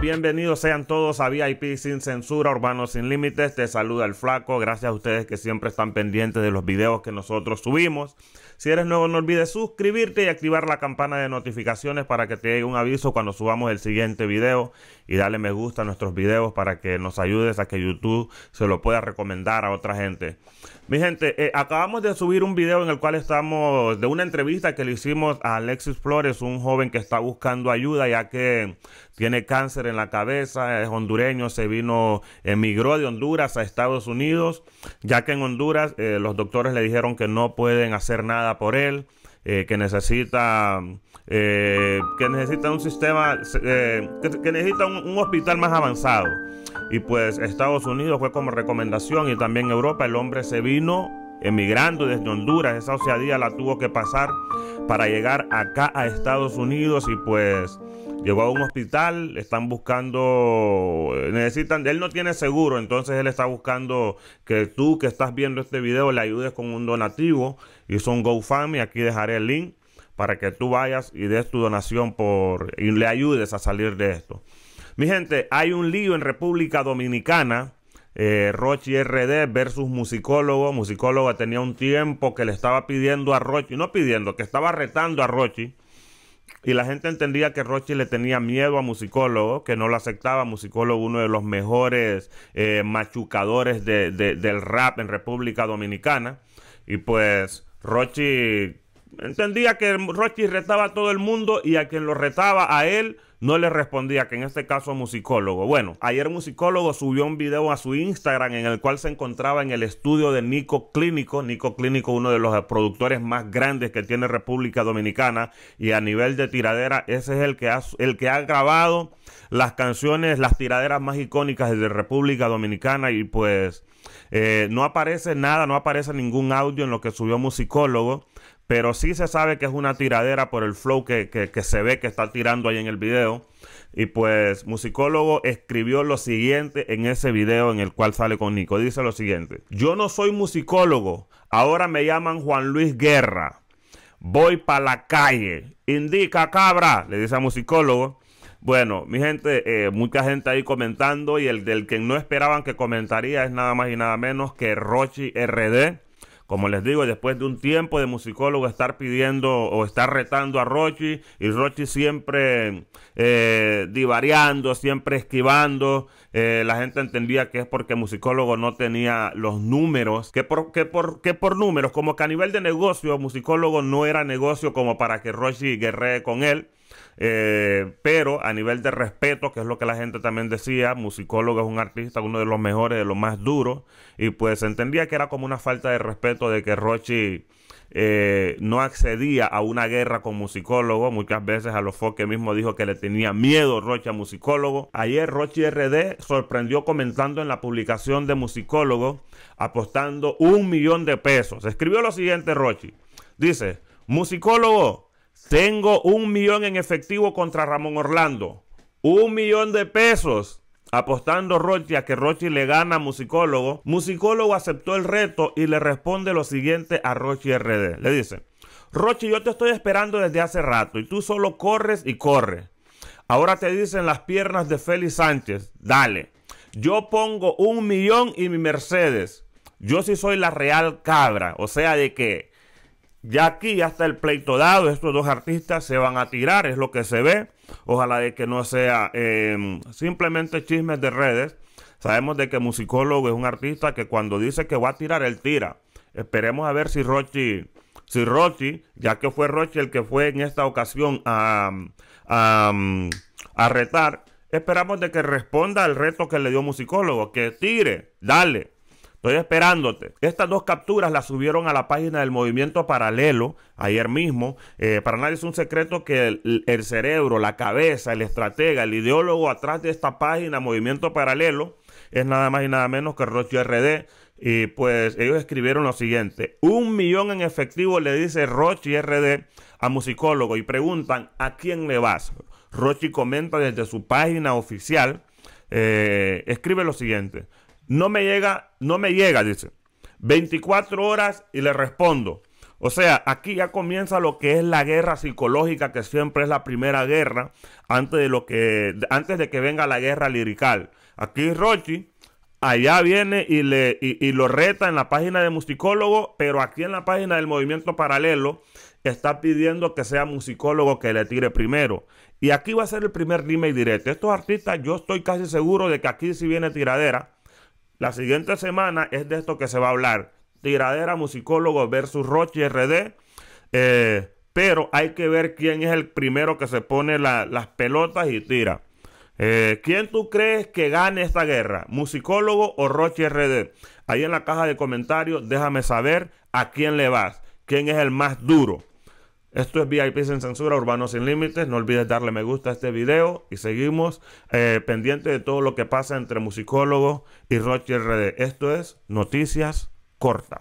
bienvenidos sean todos a VIP Sin Censura, Urbanos Sin Límites. Te saluda el flaco. Gracias a ustedes que siempre están pendientes de los videos que nosotros subimos. Si eres nuevo, no olvides suscribirte y activar la campana de notificaciones para que te llegue un aviso cuando subamos el siguiente video. Y dale me gusta a nuestros videos para que nos ayudes a que YouTube se lo pueda recomendar a otra gente. Mi gente, eh, acabamos de subir un video en el cual estamos de una entrevista que le hicimos a Alexis Flores, un joven que está buscando ayuda ya que tiene cáncer en la cabeza, es hondureño, se vino, emigró de Honduras a Estados Unidos, ya que en Honduras eh, los doctores le dijeron que no pueden hacer nada por él, eh, que necesita eh, que necesita un sistema, que, necesita un, hospital más avanzado. Y pues Estados Unidos fue como recomendación y también Europa, el hombre se vino emigrando desde Honduras, esa osadía la tuvo que pasar para llegar acá a Estados Unidos y pues llegó a un hospital, están buscando, eh, necesitan, él no tiene seguro, entonces él está buscando que tú que estás viendo este video le ayudes con un donativo, Y son GoFam y aquí dejaré el link para que tú vayas y des tu donación por y le ayudes a salir de esto. Mi gente, hay un lío en República Dominicana eh, Rochi RD versus musicólogo. Musicólogo tenía un tiempo que le estaba pidiendo a Rochi, no pidiendo, que estaba retando a Rochi. Y la gente entendía que Rochi le tenía miedo a musicólogo, que no lo aceptaba. Musicólogo, uno de los mejores eh, machucadores del rap en República Dominicana. Y pues Rochi Entendía que Rochi retaba a todo el mundo y a quien lo retaba a él no le respondía, que en este caso a musicólogo. Bueno, ayer musicólogo subió un video a su Instagram en el cual se encontraba en el estudio de Nico Clínico, Nico Clínico uno de los productores más grandes que tiene República Dominicana y a nivel de tiradera ese es el que ha, el que ha grabado las canciones, las tiraderas más icónicas de República Dominicana y pues eh, no aparece nada, no aparece ningún audio en lo que subió musicólogo. Pero sí se sabe que es una tiradera por el flow que, se ve que está tirando ahí en el video. Y pues Musicólogo escribió lo siguiente en ese video en el cual sale con Nico. Dice lo siguiente. Yo no soy musicólogo. Ahora me llaman Juan Luis Guerra. Voy para la calle. Indica cabra, le dice a Musicólogo. Bueno, mi gente, eh, mucha gente ahí comentando y el del que no esperaban que comentaría es nada más y nada menos que Rochi RD como les digo, después de un tiempo de musicólogo estar pidiendo o estar retando a Rochi y Rochi siempre eh, divariando, siempre esquivando, eh, la gente entendía que es porque musicólogo no tenía los números, que por, por, por números, como que a nivel de negocio, musicólogo no era negocio como para que Rochi guerree con él. Eh, pero a nivel de respeto, que es lo que la gente también decía, musicólogo es un artista, uno de los mejores, de los más duros, y pues se entendía que era como una falta de respeto de que Rochi eh, no accedía a una guerra con musicólogo, muchas veces a los Foque mismo dijo que le tenía miedo Rochi a musicólogo. Ayer Rochi RD sorprendió comentando en la publicación de musicólogo apostando un millón de pesos. Escribió lo siguiente Rochi, dice, musicólogo, tengo un millón en efectivo contra Ramón Orlando. Un millón de pesos. Apostando Rochi a que Rochi le gana a Musicólogo. Musicólogo aceptó el reto y le responde lo siguiente a Rochi RD. Le dice, Rochi, yo te estoy esperando desde hace rato y tú solo corres y corres. Ahora te dicen las piernas de Félix Sánchez. Dale. Yo pongo un millón y mi Mercedes. Yo sí soy la real cabra. O sea, de que ya aquí hasta el pleito dado, estos dos artistas se van a tirar, es lo que se ve. Ojalá de que no sea em, simplemente chismes de redes. Sabemos de que musicólogo es un artista que cuando dice que va a tirar, él tira. Esperemos a ver si Rochi, si Rochi, ya que fue Rochi el que fue en esta ocasión a, a retar, esperamos de que responda al reto que le dio musicólogo, que tire, dale. Estoy esperándote. Estas dos capturas las subieron a la página del movimiento paralelo ayer mismo. Eh, para nadie es un secreto que el, cerebro, la cabeza, el estratega, el ideólogo atrás de esta página, movimiento paralelo, es nada más y nada menos que Rochi RD. Y pues ellos escribieron lo siguiente. Un millón en efectivo le dice Rochi RD a musicólogo y preguntan a quién le vas. Rochi comenta desde su página oficial. Eh, escribe lo siguiente. No me llega, no me llega, dice. 24 horas y le respondo. O sea, aquí ya comienza lo que es la guerra psicológica, que siempre es la primera guerra, antes de, lo que, antes de que venga la guerra lirical. Aquí Rochi, allá viene y, le, y, lo reta en la página de musicólogo, pero aquí en la página del movimiento paralelo está pidiendo que sea musicólogo que le tire primero. Y aquí va a ser el primer dime y directo. Estos artistas, yo estoy casi seguro de que aquí si viene tiradera la siguiente semana es de esto que se va a hablar. Tiradera Musicólogo versus Roche RD. Eh, pero hay que ver quién es el primero que se pone las pelotas y tira. Eh, ¿Quién tú crees que gane esta guerra? ¿Musicólogo o Roche RD? Ahí en la caja de comentarios déjame saber a quién le vas. ¿Quién es el más duro? Esto es VIP sin censura, Urbanos sin límites. No olvides darle me gusta a este video y seguimos pendientes eh, pendiente de todo lo que pasa entre musicólogo y roger RD. Esto es Noticias Cortas.